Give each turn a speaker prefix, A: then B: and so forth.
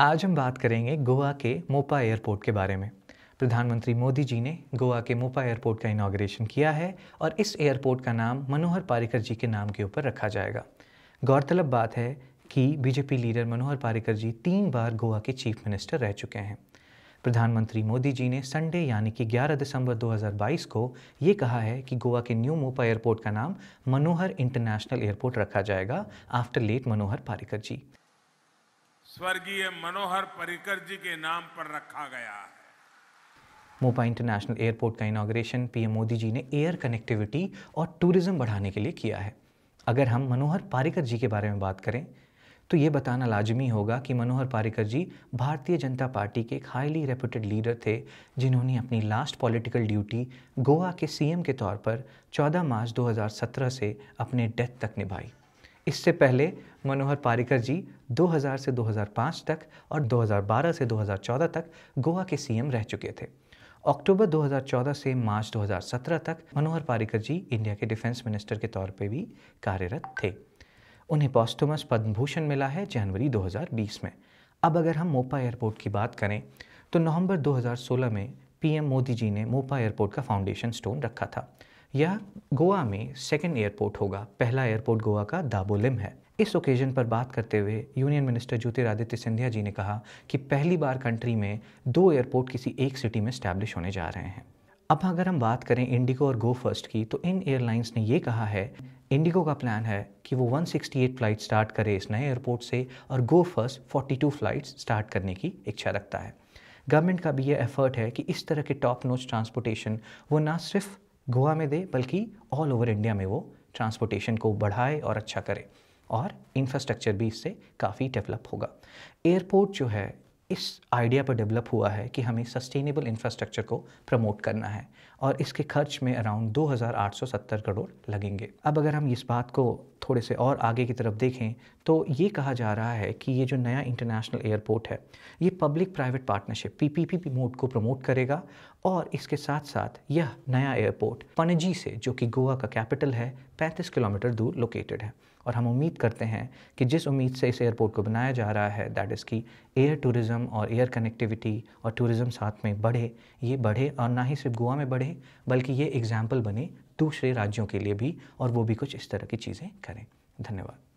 A: आज हम बात करेंगे गोवा के मोपा एयरपोर्ट के बारे में प्रधानमंत्री मोदी जी ने गोवा के मोपा एयरपोर्ट का इनाग्रेशन किया है और इस एयरपोर्ट का नाम मनोहर पारिकर जी के नाम के ऊपर रखा जाएगा गौरतलब बात है कि बीजेपी लीडर मनोहर पारिकर जी तीन बार गोवा के चीफ मिनिस्टर रह चुके हैं प्रधानमंत्री मोदी जी ने संडे यानी कि 11 दिसंबर 2022 को ये कहा है कि गोवा के न्यू मोपा एयरपोर्ट का नाम मनोहर इंटरनेशनल एयरपोर्ट रखा जाएगा आफ्टर लेट मनोहर पारिकर जी स्वर्गीय मनोहर परिकर जी के नाम पर रखा गया है मोपा इंटरनेशनल एयरपोर्ट का इनाग्रेशन पीएम मोदी जी ने एयर कनेक्टिविटी और टूरिज्म बढ़ाने के लिए किया है अगर हम मनोहर पारिकर जी के बारे में बात करें तो ये बताना लाजमी होगा कि मनोहर पारिकर जी भारतीय जनता पार्टी के एक हाईली रेप्यूटेड लीडर थे जिन्होंने अपनी लास्ट पॉलिटिकल ड्यूटी गोवा के सीएम के तौर पर 14 मार्च 2017 से अपने डेथ तक निभाई इससे पहले मनोहर पारिकर जी 2000 से 2005 तक और 2012 से 2014 तक गोवा के सीएम रह चुके थे अक्टूबर 2014 से मार्च 2017 तक मनोहर पारिकर जी इंडिया के डिफेंस मिनिस्टर के तौर पर भी कार्यरत थे उन्हें पॉस्टोमस पद्म भूषण मिला है जनवरी 2020 में अब अगर हम मोपा एयरपोर्ट की बात करें तो नवंबर 2016 में पीएम मोदी जी ने मोपा एयरपोर्ट का फाउंडेशन स्टोन रखा था या गोवा में सेकेंड एयरपोर्ट होगा पहला एयरपोर्ट गोवा का दाबोलिम है इस ओकेजन पर बात करते हुए यूनियन मिनिस्टर ज्योतिरादित्य सिंधिया जी ने कहा कि पहली बार कंट्री में दो एयरपोर्ट किसी एक सिटी में स्टैब्लिश होने जा रहे हैं अब अगर हम बात करें इंडिगो और गो फर्स्ट की तो इन एयरलाइंस ने ये कहा है इंडिगो का प्लान है कि वो 168 फ्लाइट स्टार्ट करे इस नए एयरपोर्ट से और गो फर्स्ट 42 फ्लाइट्स स्टार्ट करने की इच्छा रखता है गवर्नमेंट का भी ये एफर्ट है कि इस तरह के टॉप नोच ट्रांसपोर्टेशन वो ना सिर्फ गोवा में दे बल्कि ऑल ओवर इंडिया में वो ट्रांसपोर्टेशन को बढ़ाए और अच्छा करे और इंफ्रास्ट्रक्चर भी इससे काफ़ी डेवलप होगा एयरपोर्ट जो है इस आइडिया पर डेवलप हुआ है कि हमें सस्टेनेबल इंफ्रास्ट्रक्चर को प्रमोट करना है और इसके खर्च में अराउंड 2,870 करोड़ लगेंगे अब अगर हम इस बात को थोड़े से और आगे की तरफ देखें तो ये कहा जा रहा है कि ये जो नया इंटरनेशनल एयरपोर्ट है ये public private partnership P P P mode को प्रमोट करेगा और इसके साथ साथ यह नया एयरपोर्ट पणजी से जो कि गोवा का कैपिटल है 35 किलोमीटर दूर लोकेटेड है और हम उम्मीद करते हैं कि जिस उम्मीद से इस एयरपोर्ट को बनाया जा रहा है दैट इज़ कि एयर टूरिज़्म और एयर कनेक्टिविटी और टूरिज़्म साथ में बढ़े ये बढ़े और ना ही सिर्फ गोवा में बढ़े बल्कि ये एग्ज़ाम्पल बने दूसरे राज्यों के लिए भी और वो भी कुछ इस तरह की चीज़ें करें धन्यवाद